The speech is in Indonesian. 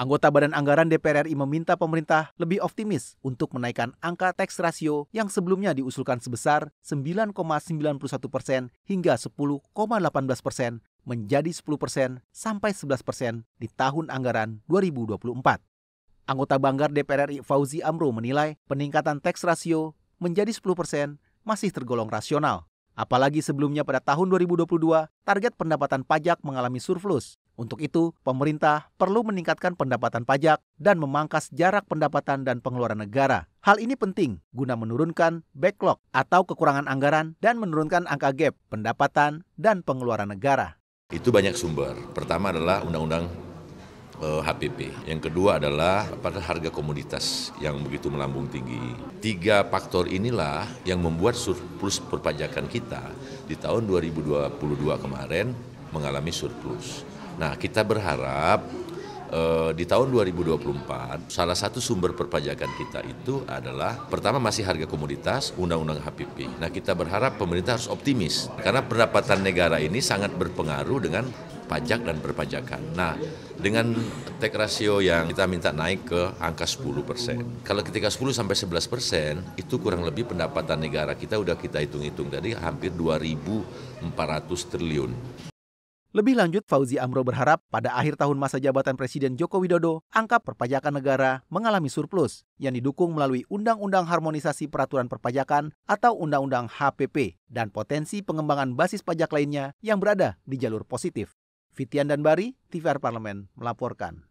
Anggota Badan Anggaran DPR RI meminta pemerintah lebih optimis untuk menaikkan angka tax ratio yang sebelumnya diusulkan sebesar 9,91 persen hingga 10,18 persen menjadi 10 persen sampai 11 persen di tahun anggaran 2024. Anggota Banggar DPR RI Fauzi Amro menilai peningkatan tax ratio menjadi 10 persen masih tergolong rasional. Apalagi sebelumnya pada tahun 2022, target pendapatan pajak mengalami surplus untuk itu, pemerintah perlu meningkatkan pendapatan pajak dan memangkas jarak pendapatan dan pengeluaran negara. Hal ini penting guna menurunkan backlog atau kekurangan anggaran dan menurunkan angka gap pendapatan dan pengeluaran negara. Itu banyak sumber. Pertama adalah undang-undang HPP. Eh, yang kedua adalah pada harga komoditas yang begitu melambung tinggi. Tiga faktor inilah yang membuat surplus perpajakan kita di tahun 2022 kemarin mengalami surplus. Nah, kita berharap uh, di tahun 2024 salah satu sumber perpajakan kita itu adalah pertama masih harga komoditas undang-undang HPP. Nah, kita berharap pemerintah harus optimis karena pendapatan negara ini sangat berpengaruh dengan pajak dan perpajakan. Nah, dengan tax ratio yang kita minta naik ke angka 10 persen. Kalau ketika 10 sampai 11 persen, itu kurang lebih pendapatan negara kita udah kita hitung-hitung tadi hampir 2.400 triliun. Lebih lanjut, Fauzi Amro berharap pada akhir tahun masa jabatan Presiden Joko Widodo, angka perpajakan negara mengalami surplus yang didukung melalui Undang-Undang Harmonisasi Peraturan Perpajakan atau Undang-Undang HPP dan potensi pengembangan basis pajak lainnya yang berada di jalur positif. Fitian dan Bari, TVR Parlemen melaporkan.